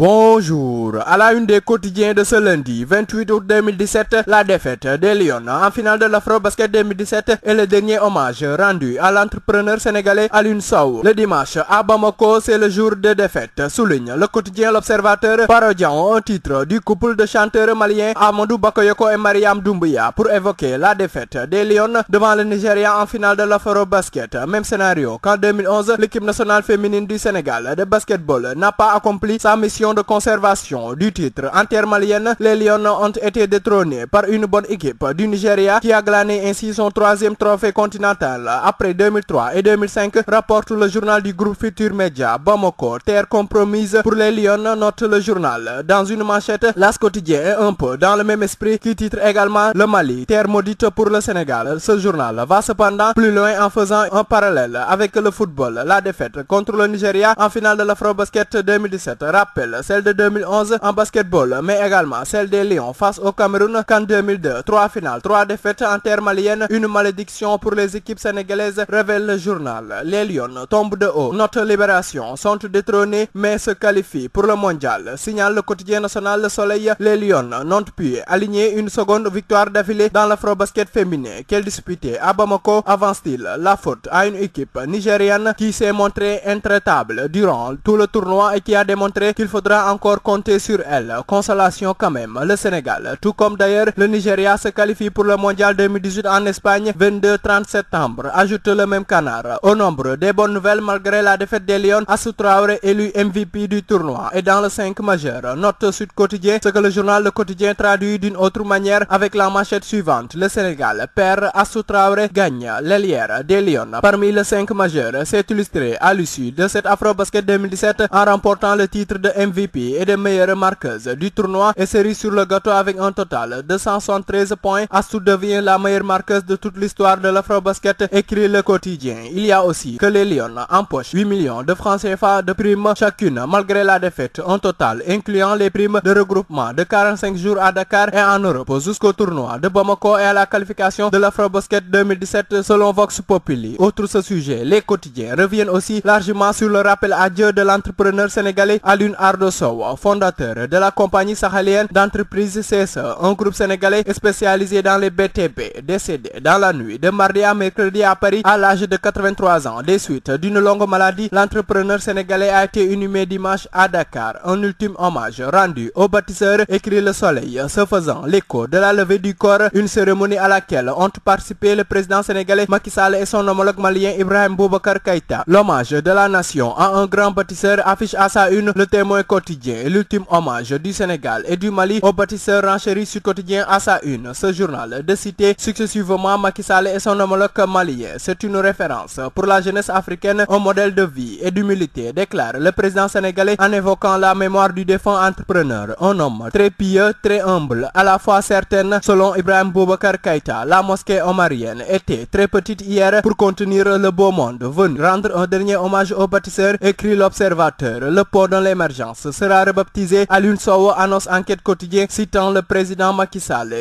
Bonjour. À la une des quotidiens de ce lundi 28 août 2017, la défaite des Lions en finale de l'Afro-Basket 2017 est le dernier hommage rendu à l'entrepreneur sénégalais Alun Sow. Le dimanche à Bamako, c'est le jour de défaite, souligne le quotidien L'Observateur parodiant un titre du couple de chanteurs maliens Amandou Bakoyoko et Mariam Doumbouya pour évoquer la défaite des Lions devant le Nigeria en finale de l'Afro-Basket. Même scénario qu'en 2011, l'équipe nationale féminine du Sénégal de basketball n'a pas accompli sa mission de conservation du titre en malienne, les Lions ont été détrônés par une bonne équipe du Nigeria qui a glané ainsi son troisième trophée continental après 2003 et 2005, rapporte le journal du groupe Futur Média. Bamako, terre compromise pour les Lions, note le journal. Dans une manchette, l'As quotidien est un peu dans le même esprit qui titre également le Mali, terre maudite pour le Sénégal. Ce journal va cependant plus loin en faisant un parallèle avec le football. La défaite contre le Nigeria en finale de l'Afrobasket 2017 rappelle celle de 2011 en basketball, mais également celle des Lions face au Cameroun qu'en 2002. Trois finales, trois défaites en terre malienne, une malédiction pour les équipes sénégalaises, révèle le journal. Les Lions tombent de haut. Notre libération sont détrônés, mais se qualifie pour le mondial. Signale le quotidien national Le Soleil, les Lions n'ont pu aligner une seconde victoire d'affilée dans l'afro-basket féminin qu'elle disputaient à Bamako avance-t-il la faute à une équipe nigériane qui s'est montrée intraitable durant tout le tournoi et qui a démontré qu'il faut faudra encore compter sur elle. Consolation quand même, le Sénégal, tout comme d'ailleurs le Nigeria se qualifie pour le Mondial 2018 en Espagne 22-30 septembre, ajoute le même canard. Au nombre des bonnes nouvelles malgré la défaite des Lions, Assou Traoré élu MVP du tournoi et dans le 5 majeur. Note Sud Quotidien, ce que le journal Le Quotidien traduit d'une autre manière avec la manchette suivante. Le Sénégal perd, Assou Traoré gagne, l'Elière des Lyon Parmi le 5 majeur, c'est illustré à l'issue de cet Afro-Basket 2017 en remportant le titre de MVP MVP et des meilleures marqueuses du tournoi et série sur le gâteau avec un total de 173 points. Astou devient la meilleure marqueuse de toute l'histoire de l'Afrobasket, écrit le quotidien. Il y a aussi que les Lions empochent 8 millions de francs CFA de primes chacune malgré la défaite en total, incluant les primes de regroupement de 45 jours à Dakar et en Europe jusqu'au tournoi de Bamako et à la qualification de l'Afrobasket 2017 selon Vox Populi. Autre ce sujet, les quotidiens reviennent aussi largement sur le rappel à Dieu de l'entrepreneur sénégalais Alun Arnaud de fondateur de la compagnie sahélienne d'entreprise CSE, un groupe sénégalais spécialisé dans les BTP, décédé dans la nuit de mardi à mercredi à Paris à l'âge de 83 ans. Des suites d'une longue maladie, l'entrepreneur sénégalais a été inhumé dimanche à Dakar. Un ultime hommage rendu au bâtisseur écrit Le Soleil. Se faisant l'écho de la levée du corps, une cérémonie à laquelle ont participé le président sénégalais Macky Sall et son homologue malien Ibrahim Boubacar Keïta. L'hommage de la nation à un grand bâtisseur affiche à sa une le témoin quotidien l'ultime hommage du Sénégal et du Mali au bâtisseur renchéri sur Quotidien à sa une. Ce journal de citer successivement Macky Sall et son homologue malien. C'est une référence pour la jeunesse africaine au modèle de vie et d'humilité, déclare le président sénégalais en évoquant la mémoire du défunt entrepreneur. Un homme très pieux, très humble, à la fois certaine, selon Ibrahim Boubacar Kaita la mosquée omarienne était très petite hier pour contenir le beau monde. Venu rendre un dernier hommage au bâtisseur, écrit l'observateur, le port dans l'émergence sera rebaptisé Alun Sow annonce enquête quotidien citant le président Macky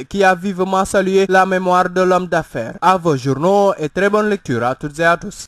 qui a vivement salué la mémoire de l'homme d'affaires. À vos journaux et très bonne lecture à toutes et à tous.